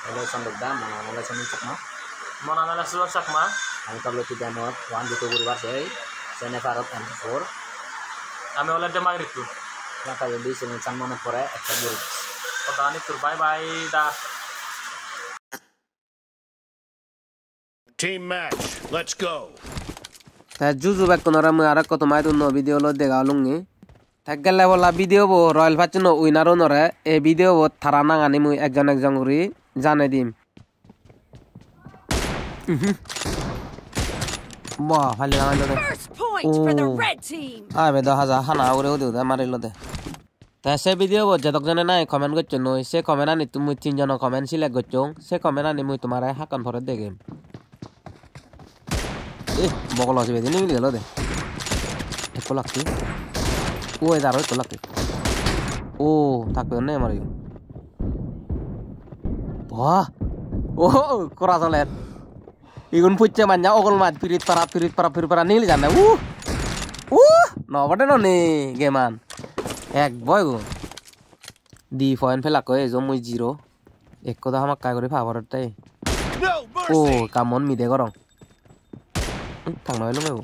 Elosan Bogdam, mga nala sa Minsok mo. Mga nala sa Lorsak ma. Ang tablo ti damot, 1 dito gurwar day, sa Nefarot M4. Kami wala dyan magrip ko. Yan kayo di, sininsan mo na pore, at sa gurwar. Pagkanit tur, bye bye, da. Team match, let's go. তা জুজু back কোন রাম আর কত মাই তো video লো দেখা লুঙ্গি থাক গেলে বলা video বো royal ফাচুন উইনারও নরে এ ভিডিও বো থারা নাঙানি মুই একজন একজন করি জানাই দিম বাহ ভালো লাগাইলো রে ও আবে দশ হাজার হানা করে ওদের মারিল দে তা সে ভিডিও বলছে তকজনে নাই কমেন্ট করছো নই সে কমেন্ট আনি তুমি তিনজন কমেন্ট সিলেক্ট করছো সে কমেন্ট আনি মুই তোমার হাকান ফরে দেখে এ বকল আছে বেদিন মিলি গেল দে একটু লাগছে ও এ তারও একটু লাগছে ও থাকবে Wah. Oh, kurasa ler. Igun pucce manja ogol maj pirit para pirit para pirit para nil janne. Uh. Uh, no bade no ni geman. Ek boy go. Di foin phela ko ezo mui zero. Ek ko da hamak kai gore favor tai. Oh, kamon mi de gorong. Thằng nói lúc này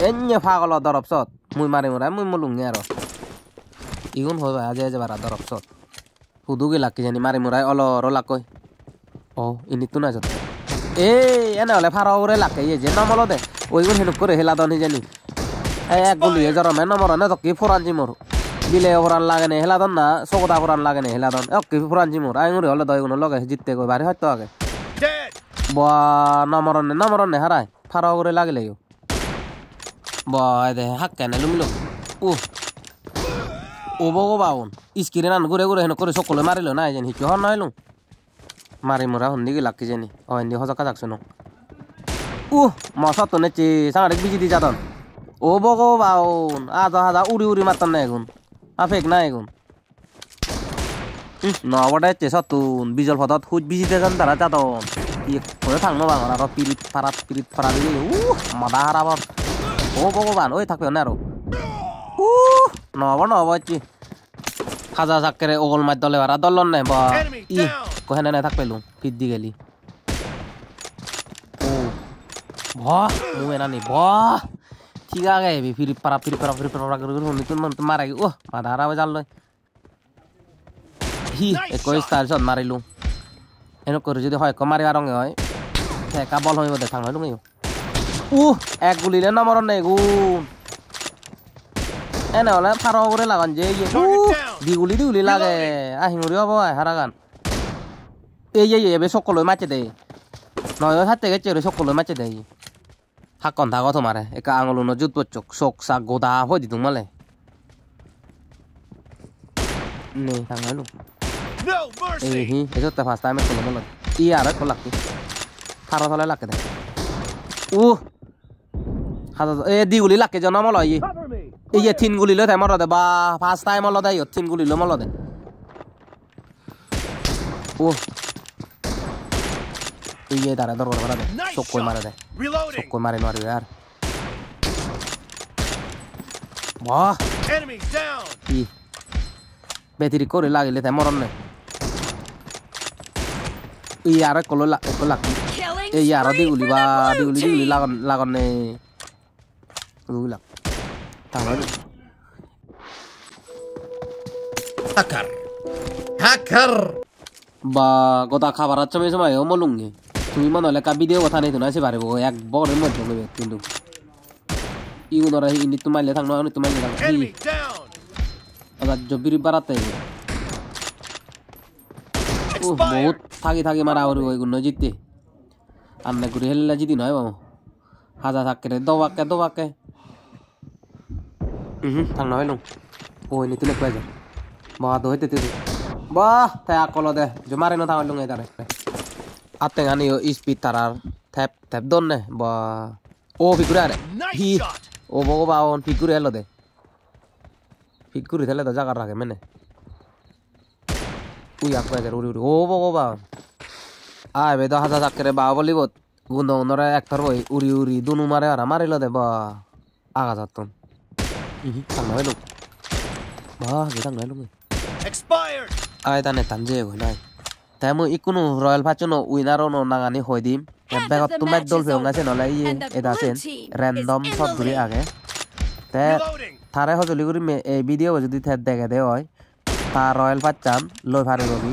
Ên nhờ pha gọi là đỏ rập sọt Mùi mà rình ra mùi mùi lùng nghe rồi Ý cũng hồi bà dê dê bà rà đỏ rập sọt হুদুগেলা কি জানি মারি মুরাই অলর লাকই ও ইনি তো না যত এ এনে হলে ফারা ওরে লাকে ইয়ে যে নমল দে ওই গুণ হিনুক করে হেলা দনি জানি এক গুলি এ জরমে নমর নে তো কি ফোরান জি মোর বিলে ফোরান লাগে নে হেলা দন না সকদা ফোরান লাগে নে হেলা দন এক কি ফোরান জি মোর আইঙ্গুরি হলে দয় গুণ লগে জিততে কই বাড়ি হয়তো আগে বা নমরন নে নমরন নে হারায় ফারা ওরে লাগিলে দে হাক্কা নে লুমিলো উহ ও বগো বাউন নান ঘুরে ঘুরে হেন সকলে মারিল না জানি কি হন নাইলুম মারি মোরা হন্দি গেলা কি জানি হন্দি হজকা থাকছো না ও মশা তো নেচে সাঙারে বিজি দি যাতন ও বগো বাউন আজা হাজা উড়ি উড়ি মারতাম না এখন আফেক না এখন নবটা হচ্ছে সতুন বিজল ফতত খুঁজ বিজি দেন তারা যাতন ইয়ে করে থাকবো বাবা আরো পিরিত ফারাত পিরিত ফারা দিলে উ মাদা হারাবার ও ভগবান ওই থাকবে না আরো উহ নব নব এটি খাজা চাকেৰে অগল মাত দলে ভাড়া দলন নাই বা ই কহেনে নাই থাক পেলু ফিট দি গেলি ভহ মোৰ এনা নি ভহ ঠিক আছে ফিরি পারা ফিরি পারা পাৰা ফিৰি পাৰা কৰি শুনি তোৰ মনটো মাৰাগি অহ মাধা হাৰা জাল লৈ সি স্টার জন মারিলু এনো করে যদি হয় কমাৰি রঙে হয় ঠেকা বল হৈ দেখা নহয় তুমি ও এক গুলিলে নামৰণ নাই গুণ এনে হলে ফারো করে লাগান যে দিগুলি দিগুলি লাগে আহি মরি হবো হারাগান এই এই এবে সকলো মাছে দেয় নয় হাতে গেছে রে সকলো মাছে দেয় হাকন থাকো তোমারে একা আঙুল নজুত পচ্চক শোক শাক গোদা হয়ে দিতুম মালে নেই থাকাইলো এই হি এসব তো ফার্স্ট টাইমে খোলো মনে ই আর খোলা কি ফারো থালে লাগে দেয় ও হাত এ দিগুলি লাগে জনমল ইয়ে এই ইয়ে তিন গুলি লো তেমন রদে বা পাঁচ তাই মল দেয় ইয়ে তিন গুলি লো মল দে ও এই ইয়ে তারা দর করা দে চোখ কই মারা দে চোখ কই মারে মারি আর বাহ কি বেতিরি করে লাগিলে তে মরণ নে এই আর কল লাগ এই আর দিগুলি বা দিগুলি দিগুলি লাগন লাগন নে রুই লাগ Tamam. Hacker. Hacker. Ba, goda khabar acha me samay omolungi. তুমি মনে হলে কাবি দিয়ে কথা নেই তো না সে পারিব এক বড়ের মধ্যে নেবে কিন্তু ইউনরা ইনি তোমার লে থাকলো আমি তোমার লে থাকলো এবার জবির বাড়াতে ও বহুত থাকি থাকি মারা আর ওই গুণ জিততে আর না ঘুরে হেললে জিতি নয় বাবা হাজা থাকে রে দবাকে দবাকে thằng nói luôn ôi nó tự lực bây giờ mà đối tự tự tự bà thầy ác lo đây chúng mày nó thao luôn ngay đây à tên anh yêu speed tarar thép thép đôn này bà ô figure này hi ô bố bà on figure hello đây figure thế là tao chắc cả ra cái mình này ui ác bây giờ ui ui ô bố bà আয় বেদ হাজা চাকরে বা বলিব গুন্দ গুন্দরে এক থার বই উড়ি উড়ি দুনু মারে আর মারিল দে বা আগা যাতন thằng nói lục bơ cái thằng nói lục rồi ai ta này tán dê của này তাই মই ইকুনো রয়্যাল ফাচন উইনারও নো নাগানি হই দিম ব্যাগত তো ম্যাচ দল ফেউং আছে নলাই ই এটা আছেন র্যান্ডম শট ঘুরি আগে তে থারে হজলি করি এই ভিডিও যদি দেখে দে হয় তা রয়্যাল ফাচাম লই ফারে গবি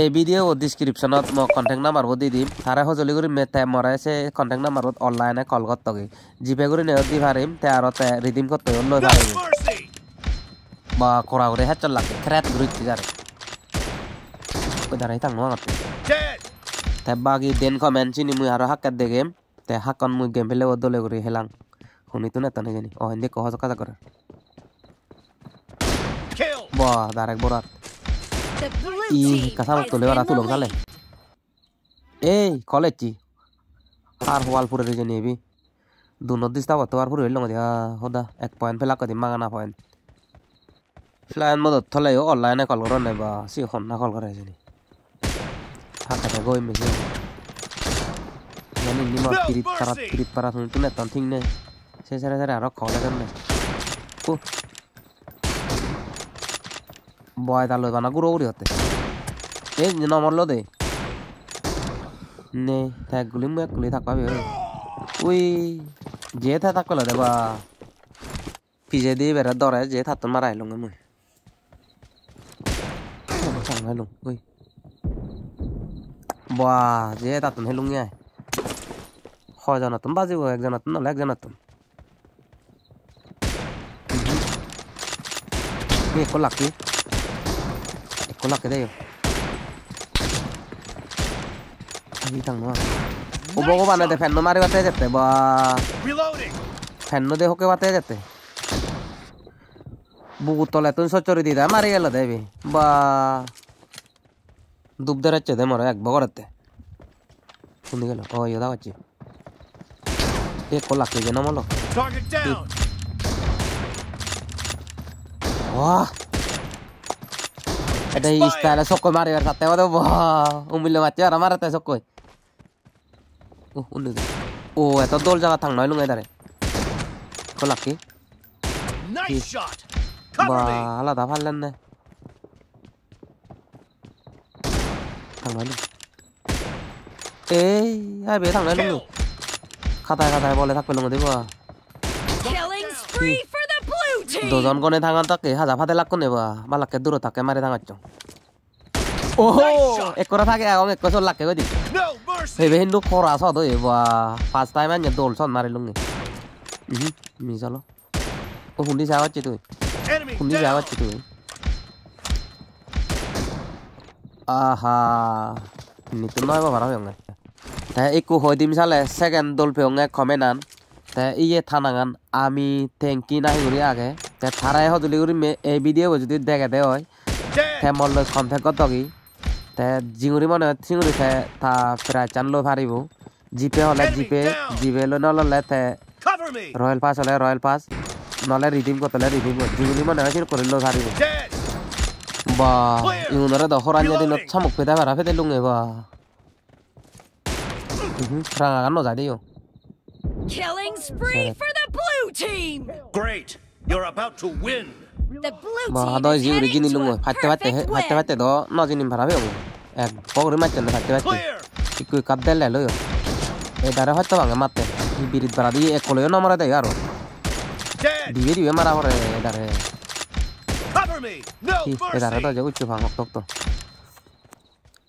এই ভিডিও ডিসক্রিপশনত মই কণ্টেক্ট নাম্বাৰবোৰ দি দিম তাৰে সঁজুলি কৰি মে তে মৰে সেই কণ্টেক্ট নাম্বাৰত অনলাইনে কল কৰ্তগৈ জিপে কৰি নেহত দি পাৰিম তে আৰু তে ৰিডিম কৰ্তগৈ লৈ পাৰিম বা কৰা কৰি হেচল লাগে খেৰাত ঘূৰি যাৰে দাঁড়াই তাক নোৱা তে বাকী দেন কমেণ্ট চিনি মই আৰু হাক্কাত দে গেম তে হাক্কন মই গেম পেলাই দলে কৰি হেলাং শুনিতো নে তানে জানি অ হিন্দি কহ কাজা কৰে বা ডাইৰেক্ট বৰাত 이 가사로 또 레와 나또 럭달래 에이 걸렸지 আর হওয়াল পুরে রেজে নেবি দু নদিস তাবা তো আর পুরে হইল দিয়া হদা এক পয়েন্ট ফেলা কদি মাগা না পয়েন্ট ফ্লাইন মদত থলে অনলাইনে কল করো নেবা সি হন না কল করে জানি হাতে গই মেসে জানি নিমা পিরিত পারা পিরিত পারা শুনি তুমি তখন ঠিক নে সে সারে সারে আরো খাওয়া লাগে না ta nó thế, বয় তার লইবা না গুঁড়ো গুড়ি হতে এ না মরলো দে নে থাক গুলি মু এক গুলি থাক পাবি ওই যে থা থাক কলা দেবা পিজে দিয়ে বেড়া দরে যে থাত মারাই লঙ্গে মুই chẳng lùng ui bòa dễ ta tụm hết lùng nha khỏi giờ nó tụm bao nhiêu rồi giờ nó tụm nó lắc giờ nó tụm nghe có lạc chứ Con la che devo. Vita nuova. ও ভগবান এতে fan মারি বাতে যেতে বা fan দেহকে বাতে যেতে বুকু তলে তুই সচরি দিদা মারি গেল দেবি বা ডুব দেড়াচ্ছে দে মরে এক বগরাতে শুনে গেল ও ইয়ে দাওয়াচ্ছে এ কলা কে গেলাম হলো বাহ এটা ইস্তালে সকো মারি আর সাথে ওদে উমিলে মারছে আর মারতে সকো ও উনি ও এত দোল জায়গা থাক নয় লুঙ্গাই দারে খোলা কি বালা দা ফাললেন না thằng này ê ai bé thằng này luôn khatai khatai bỏ lại thằng bên lông đấy mà দুজন কোনে থাঙা তাকে হাজা ফাতে লাগ কোনে বা বালাকে দূর থাকে মারে থাঙাচ্ছ ওহো এক করে থাকে এখন এক কচর লাগে গদি ভেবে হিন্দু করা সদ এ বা ফার্স্ট টাইম আনি দোল সদ মারে লুঙ্গে হুম মিজালো ও হুন্ডি যা হচ্ছে তুই হুন্ডি যা হচ্ছে তুই আহা নিতুন নয় বাবা হবে তাই একু হই দিম চালে সেকেন্ড দোল পেও কমে নান তে ইয়ে থানাগান আমি থ্যাংকি নাই করি আগে তে থারাই হদুলি করি এই ভিডিও যদি দেখে দে হয় তে মল্ল সন্দেহ কত কি তে জিঙুরি মনে হয় চিঙুরি তে তা প্রায় চানলো ভারিব জিপে হলে জিপে জিপে লো নলে তে রয়্যাল পাস হলে রয়্যাল পাস নলে রিডিম করতে রিডিম জিঙুরি মনে হয় করিল ভারিব বা ইউনরে দহর আনিয়া দিন ছামুক পেতে ভাড়া ফেতে লুঙে বা রাঙা গান নজাই দিও Killing spree for the blue team! Great! You're about to win! The blue team is 너희 우리 기는 놈 봤대 봤대 봤대 봤대 너 너지님 바람에 오고 에 버그를 맞잖아 봤대 봤대 이거 갑달래 로요 에 다라 왔다 방에 맞대 이 비릿 바라디 에 콜요 너머라 돼 야로 비비리 왜 말아 버려 에 다라 에 다라 더 저거 쭉 방어 똑똑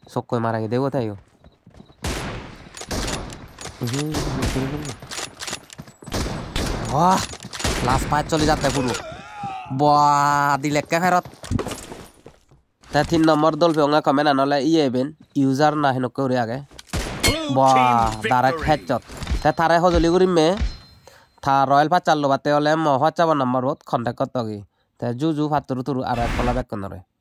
속고에 말하게 되고 다요 으흠 বাহ লাস্ট পায়ে চলে যাতে পুরো বাহ দিলে কে ফেরত তা তিন নম্বর দল পেঙ্গা কমে না নলে ইয়ে এবেন ইউজার না হেন করে আগে বাহ দাঁড়া খেচত তা তারে সজলি করি মে থা রয়েল ফাঁচাল লোবাতে হলে মহাচাব নম্বর বোধ কন্টেক্ট করতে গি তে জু জু ফাতুরু তুরু আর এক কলা বেক নরে